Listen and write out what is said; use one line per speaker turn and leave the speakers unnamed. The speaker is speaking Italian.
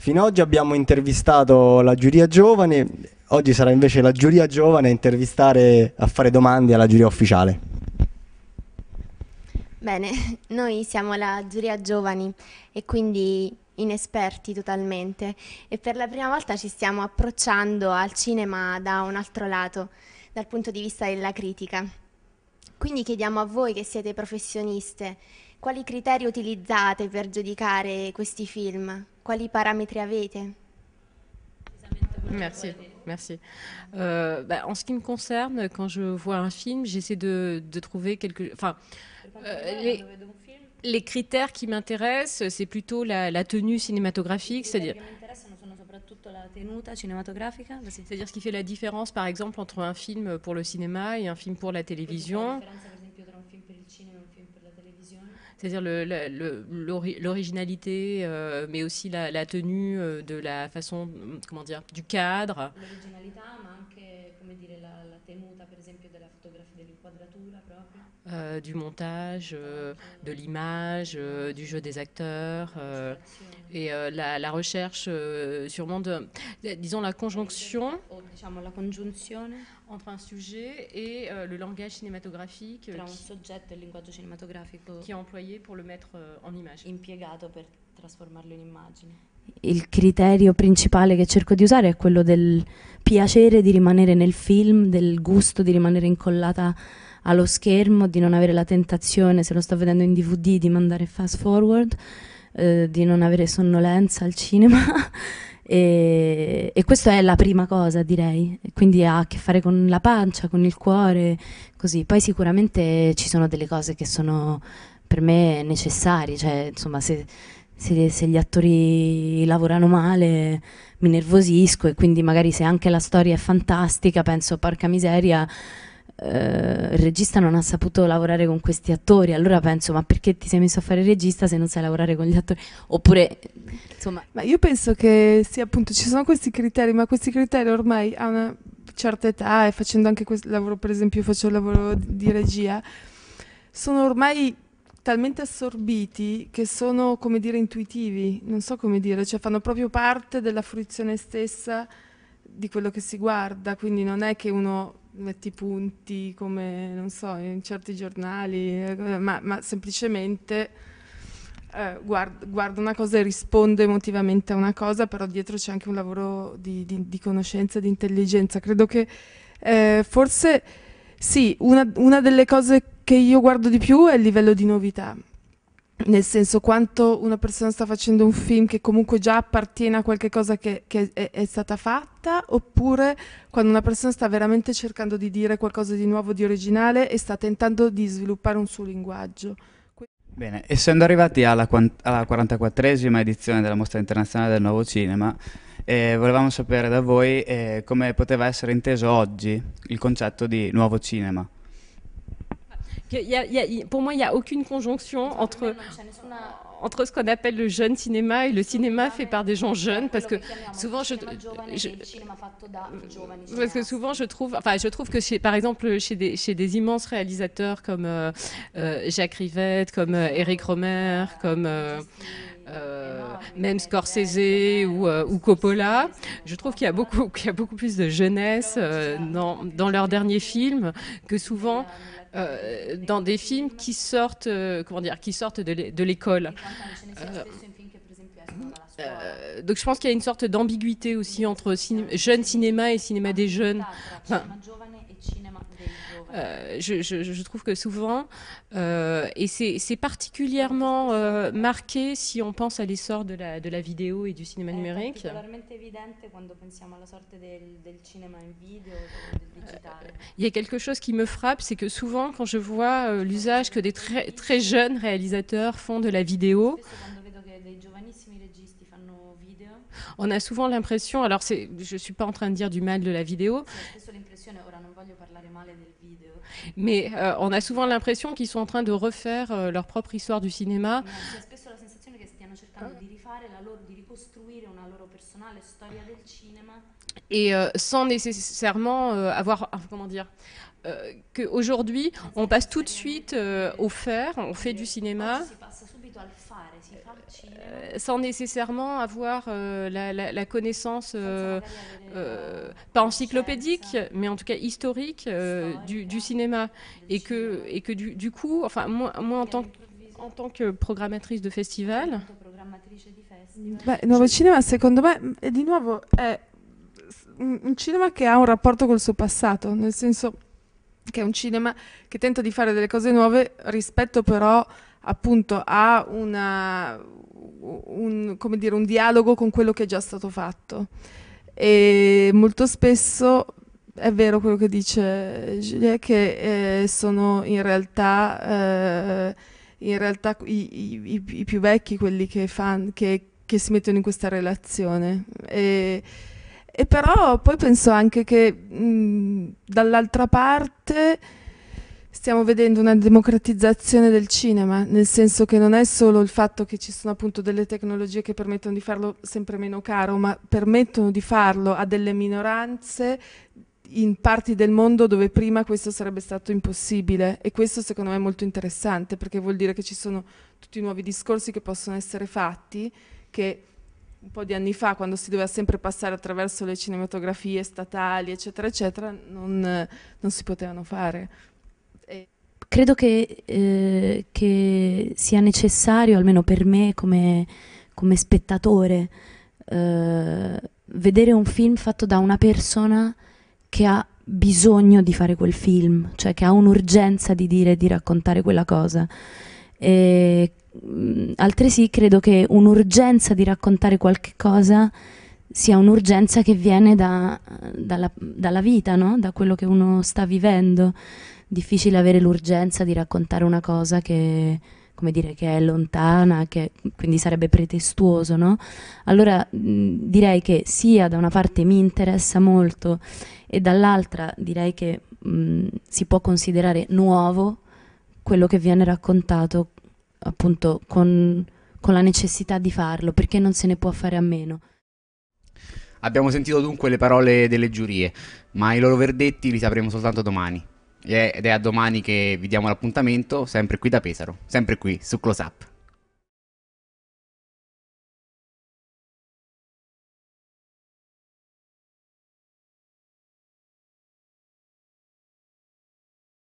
Fino ad oggi abbiamo intervistato la giuria giovane, oggi sarà invece la giuria giovane a intervistare, a fare domande alla giuria ufficiale. Bene, noi siamo la giuria giovani e quindi inesperti totalmente e per la prima volta ci stiamo approcciando al cinema da un altro lato, dal punto di vista della critica. Quindi chiediamo a voi che siete professioniste critères criteri vous pour giudicare questi film? Quali parametri avez
Merci. Merci. Euh, bah, en ce qui me concerne, quand je vois un film, j'essaie de, trouver quelque, enfin, euh, les, critères qui m'intéressent, c'est plutôt la, tenue cinématographique, c'est-à-dire c'est-à-dire ce qui fait la différence, par exemple, entre un film pour le cinéma et un film pour la télévision c'est-à-dire l'originalité, euh, mais aussi la, tenue, euh, de la façon, comment dire, du cadre.
L'originalité, hein.
Euh, du montage, euh, de l'image, euh, du jeu des acteurs et la, recherche sûrement de, disons, la conjonction entre un sujet et le langage cinématographique qui, e qui, est employé pour le mettre en image.
Il criterio principale che cerco di est celui quello del de di dans le film, del gusto de rimanere incollata allo schermo, di non avere la tentazione, se lo sto vedendo in DVD, di mandare fast forward, eh, di non avere sonnolenza al cinema. e, e, questa è la prima cosa, direi. Quindi ha a che fare con la pancia, con il cuore, così. Poi sicuramente ci sono delle cose che sono per me necessarie, cioè insomma se, se, se, gli attori lavorano male mi nervosisco e quindi magari se anche la storia è fantastica penso porca miseria eh, il regista non ha saputo lavorare con questi attori, allora penso ma perché ti sei messo a fare il regista se non sai lavorare con gli attori? Oppure insomma...
Ma io penso che sì appunto ci sono questi criteri, ma questi criteri ormai a una certa età e facendo anche questo lavoro, per esempio faccio il lavoro di regia, sono ormai talmente assorbiti che sono, come dire, intuitivi, non so come dire, cioè fanno proprio parte della fruizione stessa di quello che si guarda, quindi non è che uno metti punti come, non so, in certi giornali, eh, ma, ma, semplicemente eh, guarda, guarda, una cosa e rispondo emotivamente a una cosa, però dietro c'è anche un lavoro di, di, di conoscenza, di intelligenza. Credo che eh, forse sì, una, una delle cose che io guardo di più è il livello di novità nel senso quanto una persona sta facendo un film che comunque già appartiene a qualche cosa che, che è, è, stata fatta, oppure quando una persona sta veramente cercando di dire qualcosa di nuovo, di originale e sta tentando di sviluppare un suo linguaggio. Bene, essendo arrivati alla, alla 44esima edizione della Mostra Internazionale del Nuovo Cinema, eh, volevamo sapere da voi eh, come poteva essere inteso oggi il concetto di nuovo cinema.
pour moi, il n'y a aucune conjonction entre, entre ce qu'on appelle le jeune cinéma et le cinéma fait par des gens jeunes, parce que souvent je, mm, mm, parce que souvent je trouve, enfin je trouve que chez, par exemple chez des, chez des immenses réalisateurs comme euh, euh, Jacques Rivette, comme Eric euh, Romer, comme euh, même Scorsese euh, ou, Coppola. Je trouve qu'il y, y, a beaucoup plus de jeunesse euh, dans, leurs derniers films que souvent... dans des films qui sortent, comment dire, qui sortent de l'école. donc je pense qu'il y a une sorte d'ambiguïté aussi entre jeune cinéma et cinéma des jeunes. Euh, je, trouve que souvent, euh, et c'est particulièrement euh, marqué si on pense à l'essor de la, de la vidéo et du cinéma eh, numérique. Il y a quelque chose qui me frappe, c'est que souvent, quand je vois l'usage que des très, très jeunes réalisateurs font de la vidéo, on a souvent l'impression, alors je ne suis pas en train de dire du mal de la vidéo, mais euh, on a souvent l'impression qu'ils sont en train de refaire euh, leur propre histoire du cinéma. Et euh, sans nécessairement euh, avoir, ah, comment dire, euh, qu'aujourd'hui on passe tout de suite au faire, on fait du cinéma. sans nécessairement avoir la, connaissance, eh, pas encyclopédique, mais en tout cas historique du, cinéma. Et que, et que du, coup, enfin, moi en tant que en tant che programmatrice de festival. Beh, il nuovo
cinema secondo me è di nuovo è un cinema che ha un rapporto col suo passato, nel senso che è un cinema che tenta di fare delle cose nuove rispetto però appunto a una, un, dire, un dialogo con quello che è già stato fatto. E molto spesso è vero quello che dice Giulia, che eh, sono in realtà... Eh, in realtà i, i, i più vecchi, quelli che, fan, che, che, si mettono in questa relazione. E, e però poi penso anche che dall'altra parte stiamo vedendo una democratizzazione del cinema, nel senso che non è solo il fatto che ci sono appunto delle tecnologie che permettono di farlo sempre meno caro, ma permettono di farlo a delle minoranze in parti del mondo dove prima questo sarebbe stato impossibile e questo secondo me è molto interessante perché vuol dire che ci sono tutti i nuovi discorsi che possono essere fatti che un po' di anni fa quando si doveva sempre passare attraverso le cinematografie statali eccetera eccetera non, non si potevano fare. E Credo che, eh,
che, sia necessario, almeno per me come, come spettatore, eh, vedere un film fatto da una persona che ha bisogno di fare quel film, cioè che ha un'urgenza di dire e di raccontare quella cosa. E, mm, altresì credo che un'urgenza di raccontare qualche cosa sia un'urgenza che viene da, dalla, dalla, vita, no? da quello che uno sta vivendo. Difficile avere l'urgenza di raccontare una cosa che, come dire, che è lontana, che quindi sarebbe pretestuoso, no? Allora mh, mm, direi che sia da una parte mi interessa molto e dall'altra direi che mh, mm, si può considerare nuovo quello che viene raccontato appunto con, con la necessità di farlo, perché non se ne può fare a meno.
Abbiamo sentito dunque le parole delle giurie, ma i loro verdetti li sapremo soltanto domani. Ed è a domani che vi diamo l'appuntamento, sempre qui da Pesaro, sempre qui su Close Up.